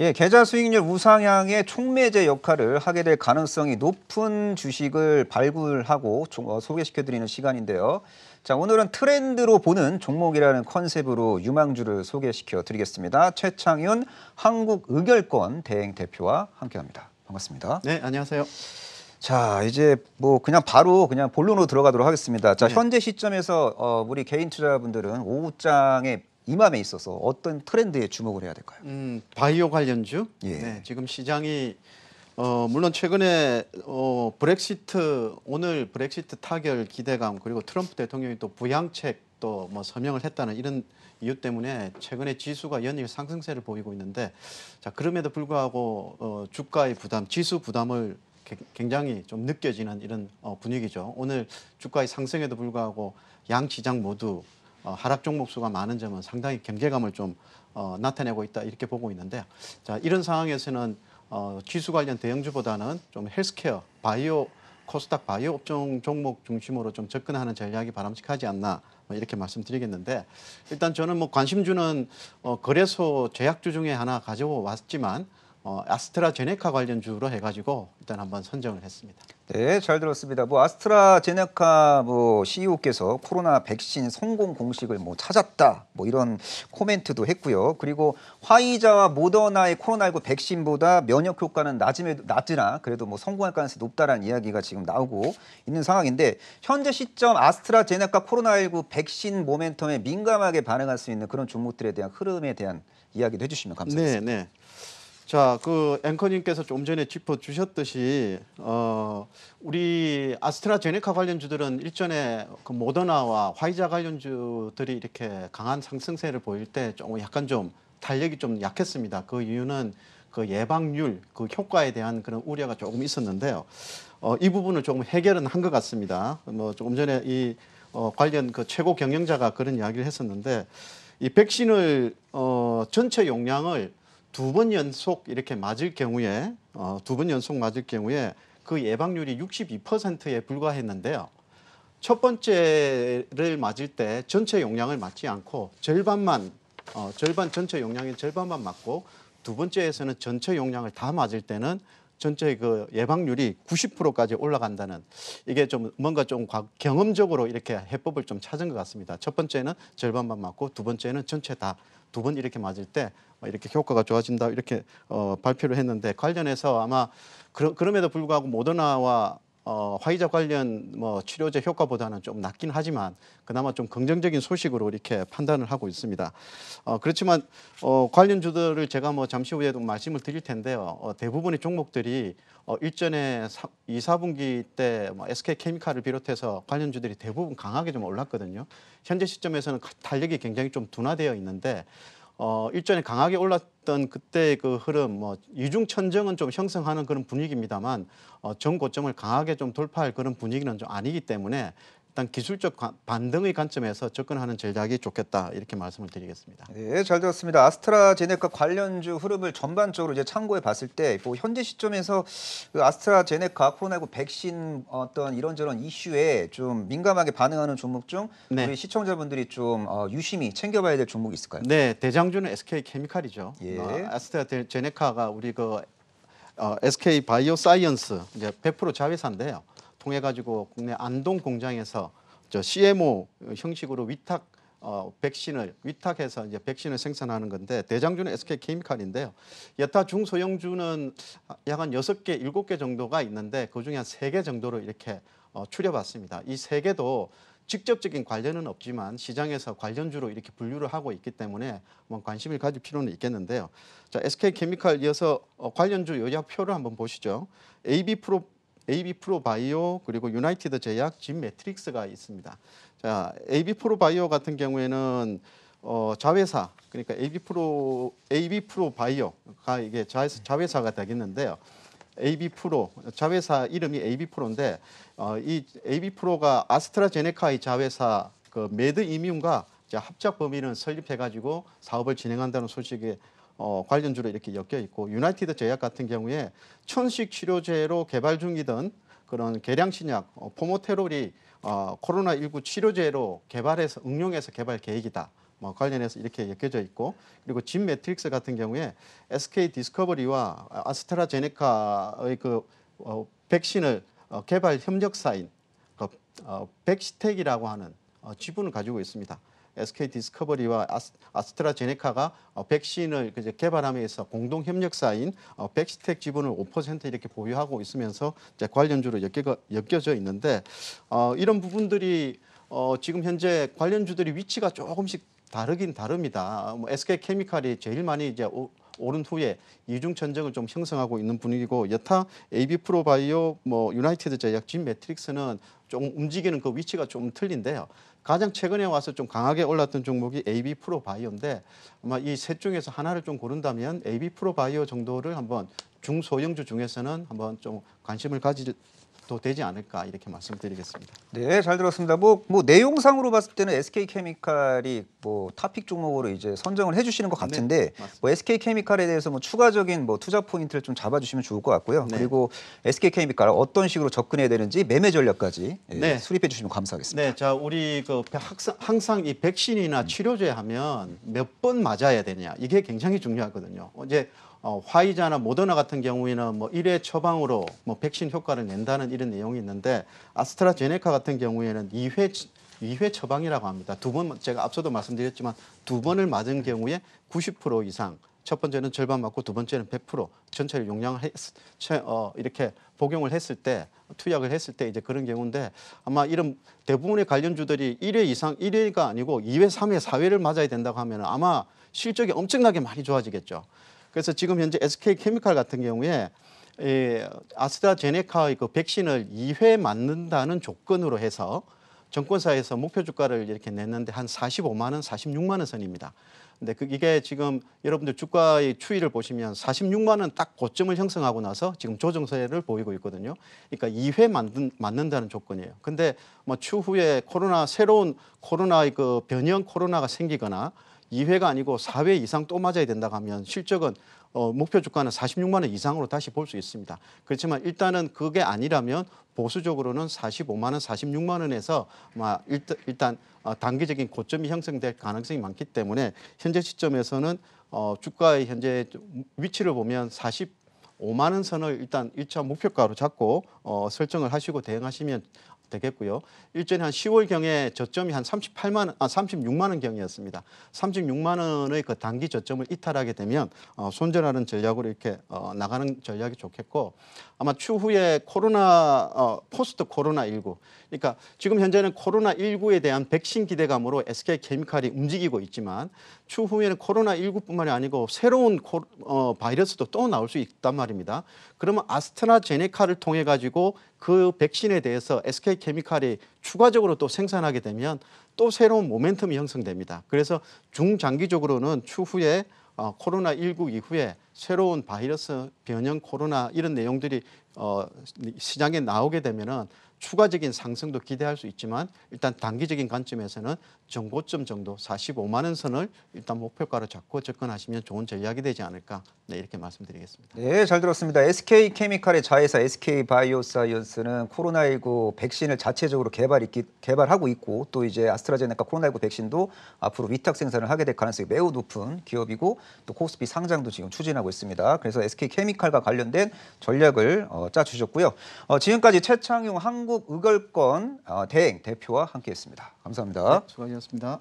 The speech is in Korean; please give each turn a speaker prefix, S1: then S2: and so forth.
S1: 예, 계좌 수익률 우상향의 촉매제 역할을 하게 될 가능성이 높은 주식을 발굴하고 어, 소개시켜드리는 시간인데요. 자, 오늘은 트렌드로 보는 종목이라는 컨셉으로 유망주를 소개시켜드리겠습니다. 최창윤 한국의결권 대행 대표와 함께합니다. 반갑습니다. 네, 안녕하세요. 자 이제 뭐 그냥 바로 그냥 본론으로 들어가도록 하겠습니다. 자 네. 현재 시점에서 어, 우리 개인 투자분들은 오후장에 이맘에 있어서 어떤 트렌드에 주목을 해야 될까요? 음, 바이오
S2: 관련주. 예. 네, 지금 시장이 어, 물론 최근에 어, 브렉시트 오늘 브렉시트 타결 기대감 그리고 트럼프 대통령이 또 부양책 또 뭐 서명을 했다는 이런 이유 때문에 최근에 지수가 연일 상승세를 보이고 있는데 자 그럼에도 불구하고 어, 주가의 부담, 지수 부담을 굉장히 좀 느껴지는 이런 어, 분위기죠. 오늘 주가의 상승에도 불구하고 양 시장 모두 어, 하락 종목수가 많은 점은 상당히 경계감을 좀 어, 나타내고 있다 이렇게 보고 있는데 자 이런 상황에서는 어, 지수 관련 대형주보다는 좀 헬스케어, 바이오, 코스닥 바이오 업종 종목 중심으로 좀 접근하는 전략이 바람직하지 않나 뭐 이렇게 말씀드리겠는데 일단 저는 뭐 관심주는 어, 거래소 제약주 중에 하나 가져왔지만 어, 아스트라제네카 관련주로 해가지고 일단 한번 선정을 했습니다.
S1: 네, 잘 들었습니다. 뭐 아스트라제네카 뭐 CEO께서 코로나 백신 성공 공식을 뭐 찾았다 뭐 이런 코멘트도 했고요. 그리고 화이자와 모더나의 코로나19 백신보다 면역 효과는 낮음에도 낮으나 그래도 뭐 성공할 가능성이 높다라는 이야기가 지금 나오고 있는 상황인데 현재 시점 아스트라제네카 코로나19 백신 모멘텀에 민감하게 반응할 수 있는 그런 종목들에 대한 흐름에 대한 이야기도
S2: 해주시면 감사하겠습니다. 네, 네. 자, 그 앵커님께서 좀 전에 짚어 주셨듯이 어 우리 아스트라제네카 관련주들은 일전에 그 모더나와 화이자 관련주들이 이렇게 강한 상승세를 보일 때 조금 약간 좀달력이좀 약했습니다. 그 이유는 그 예방률, 그 효과에 대한 그런 우려가 조금 있었는데요. 어, 이 부분을 조금 해결은 한 것 같습니다. 뭐 조금 전에 이 어, 관련 그 최고 경영자가 그런 이야기를 했었는데 이 백신을 어, 전체 용량을 두번 연속 이렇게 맞을 경우에 어, 두 번 연속 맞을 경우에 그 예방률이 62%에 불과했는데요. 첫 번째를 맞을 때 전체 용량을 맞지 않고 절반만 어, 절반 전체 용량의 절반만 맞고 두 번째에서는 전체 용량을 다 맞을 때는 전체 그 예방률이 90%까지 올라간다는 이게 좀 뭔가 좀 경험적으로 이렇게 해법을 좀 찾은 것 같습니다. 첫 번째는 절반만 맞고 두 번째는 전체 다 두번 이렇게 맞을 때 어, 이렇게 효과가 좋아진다 이렇게 어, 발표를 했는데 관련해서 아마 그러, 그럼에도 불구하고 모더나와 어, 화이자 관련 뭐 치료제 효과보다는 좀 낮긴 하지만 그나마 좀 긍정적인 소식으로 이렇게 판단을 하고 있습니다. 어, 그렇지만 어, 관련주들을 제가 뭐 잠시 후에도 말씀을 드릴 텐데요. 어, 대부분의 종목들이 어, 일전에 사, 2, 4분기 때뭐 SK 케미칼을 비롯해서 관련주들이 대부분 강하게 좀 올랐거든요. 현재 시점에서는 탄력이 굉장히 좀 둔화되어 있는데 어, 일전에 강하게 올랐던 그때 그 흐름, 뭐 이중천정은 좀 형성하는 그런 분위기입니다만 어, 정 고점을 강하게 좀 돌파할 그런 분위기는 좀 아니기 때문에 일단 기술적 반등의 관점에서 접근하는 전략이 좋겠다 이렇게 말씀을 드리겠습니다.
S1: 네, 잘 들었습니다. 아스트라제네카 관련주 흐름을 전반적으로 이제 참고해 봤을 때뭐 현재 시점에서 그 아스트라제네카 코로나19 백신 어떤 이런저런 이슈에 좀 민감하게 반응하는 종목 중 네. 우리 시청자분들이 좀
S2: 어, 유심히 챙겨봐야 될 종목이 있을까요? 네, 대장주는 SK 케미칼이죠. 예. 어, 아, 아스트라제네카가 우리 그 어, SK 바이오사이언스 이제 100% 자회사인데요. 통해 가지고 국내 안동 공장에서 저 CMO 형식으로 위탁 어, 백신을 위탁해서 이제 백신을 생산하는 건데 대장주는 SK 케미칼인데요. 여타 중소형주는 약 한 여섯 개 일곱 개 정도가 있는데 그중에 한 세 개 정도로 이렇게 어, 추려봤습니다. 이 세 개도 직접적인 관련은 없지만 시장에서 관련주로 이렇게 분류를 하고 있기 때문에 한 관심을 가질 필요는 있겠는데요. 자, SK 케미칼 이어서 어, 관련주 요약표를 한번 보시죠. AB 프로 AB 프로바이오 그리고 유나이티드 제약, 진 매트릭스가 있습니다. 자, AB 프로바이오 같은 경우에는 어, 자회사 그러니까 AB 프로 AB 프로바이오가 이게 자회사, 가 되겠는데요. AB 프로 자회사 이름이 AB 프로인데 어, 이 AB 프로가 아스트라제네카의 자회사 그 메드 이뮨과 합작 범위는 설립해가지고 사업을 진행한다는 소식에 어, 관련주로 이렇게 엮여 있고 유나이티드 제약 같은 경우에 천식 치료제로 개발 중이던 그런 계량 신약 어, 포모테롤이 어, 코로나19 치료제로 개발해서 응용해서 개발 계획이다. 뭐 관련해서 이렇게 엮여져 있고 그리고 진 매트릭스 같은 경우에 SK 디스커버리와 아스트라제네카의 그 어, 백신을 어, 개발 협력사인 그, 어, 백시텍이라고 하는 어, 지분을 가지고 있습니다. SK 디스커버리와 아스트라제네카가 어, 백신을 이제 개발하면서 공동 협력사인 어, 백시텍 지분을 5% 이렇게 보유하고 있으면서 이제 관련주로 엮여져 엮여 있는데 어, 이런 부분들이 어, 지금 현재 관련주들이 위치가 조금씩 다르긴 다릅니다. 어, 뭐 SK 케미칼이 제일 많이 이제 오, 오른 후에 이중 전쟁을좀 형성하고 있는 분위기고 여타 AB 프로바이오 뭐 유나이티드 제약 진 매트릭스는 좀 움직이는 그 위치가 좀 틀린데요. 가장 최근에 와서 좀 강하게 올랐던 종목이 AB 프로바이오인데 아마 이 셋 중에서 하나를 좀 고른다면 AB 프로바이오 정도를 한번 중소형주 중에서는 한번 좀 관심을 가지 더 되지 않을까 이렇게 말씀드리겠습니다.
S1: 네, 잘 들었습니다. 뭐, 뭐 내용상으로 봤을 때는 SK 케미칼이 뭐 탑픽 종목으로 이제 선정을 해주시는 것 네, 같은데 네, 뭐 SK 케미칼에 대해서 뭐 추가적인 뭐 투자 포인트를 좀 잡아주시면 좋을 것 같고요. 네. 그리고 SK 케미칼 어떤 식으로 접근해야 되는지 매매 전략까지 예,
S2: 네. 예, 수립해 주시면 감사하겠습니다. 네, 자 우리 그 항상, 항상 이 백신이나 치료제 하면 몇 번 맞아야 되냐 이게 굉장히 중요하거든요. 이제 어, 화이자나 모더나 같은 경우에는 뭐 1회 처방으로 뭐 백신 효과를 낸다는 이런 내용이 있는데 아스트라제네카 같은 경우에는 2회 2회 처방이라고 합니다. 두 번 제가 앞서도 말씀드렸지만 두 번을 맞은 경우에 90% 이상 첫 번째는 절반 맞고 두 번째는 100% 전체를 용량을 했, 어, 이렇게 복용을 했을 때 투약을 했을 때 이제 그런 경우인데 아마 이런 대부분의 관련주들이 1회 이상 1회가 아니고 2회, 3회, 4회를 맞아야 된다고 하면 아마 실적이 엄청나게 많이 좋아지겠죠. 그래서 지금 현재 SK 케미칼 같은 경우에 예, 아스트라제네카의 그 백신을 2회 맞는다는 조건으로 해서 정권사에서 목표 주가를 이렇게 냈는데 한 45만 원, 46만 원 선입니다. 근데 그게 지금 여러분들 주가의 추이를 보시면 46만 원 딱 고점을 형성하고 나서 지금 조정세를 보이고 있거든요. 그러니까 2회 맞는, 맞는다는 조건이에요. 근데 뭐 추후에 코로나 새로운 코로나의 그 변형 코로나가 생기거나 2회가 아니고 4회 이상 또 맞아야 된다고 하면 실적은 어, 목표 주가는 46만 원 이상으로 다시 볼 수 있습니다. 그렇지만 일단은 그게 아니라면 보수적으로는 45만 원, 46만 원에서 일단, 일단 어, 단기적인 고점이 형성될 가능성이 많기 때문에 현재 시점에서는 어, 주가의 현재 위치를 보면 40 5만 원 선을 일단 1차 목표가로 잡고 어, 설정을 하시고 대응하시면 되겠고요. 일전에 한 10월경에 저점이 한 38만 아 36만 원 경이었습니다. 36만 원의 그 단기 저점을 이탈하게 되면 어, 손절하는 전략으로 이렇게 어, 나가는 전략이 좋겠고 아마 추후에 코로나 어, 포스트 코로나 19 그러니까 지금 현재는 코로나 19에 대한 백신 기대감으로 SK 케미칼이 움직이고 있지만 추후에는 코로나 19뿐만이 아니고 새로운 코, 어, 바이러스도 또 나올 수 있단 말입니다. 그러면 아스트라제네카를 통해 가지고 그 백신에 대해서 SK 케미칼이 추가적으로 또 생산하게 되면 또 새로운 모멘텀이 형성됩니다. 그래서 중장기적으로는 추후에 어, 코로나19 이후에 새로운 바이러스 변형 코로나 이런 내용들이 어, 시장에 나오게 되면은 추가적인 상승도 기대할 수 있지만 일단 단기적인 관점에서는 정고점 정도 45만 원 선을 일단 목표가로 잡고 접근하시면 좋은 전략이 되지 않을까 네, 이렇게 말씀드리겠습니다.
S1: 네, 잘 들었습니다. SK 케미칼의 자회사 SK 바이오사이언스는 코로나19 백신을 자체적으로 개발 있기, 개발하고 있고 또 이제 아스트라제네카 코로나19 백신도 앞으로 위탁 생산을 하게 될 가능성이 매우 높은 기업이고 또 코스피 상장도 지금 추진하고 있습니다. 그래서 SK 케미칼과 관련된 전략을 어, 짜 주셨고요. 어, 지금까지 최창용 한 한국 의결권 어, 대행 대표와 함께했습니다. 감사합니다. 네, 수고하셨습니다.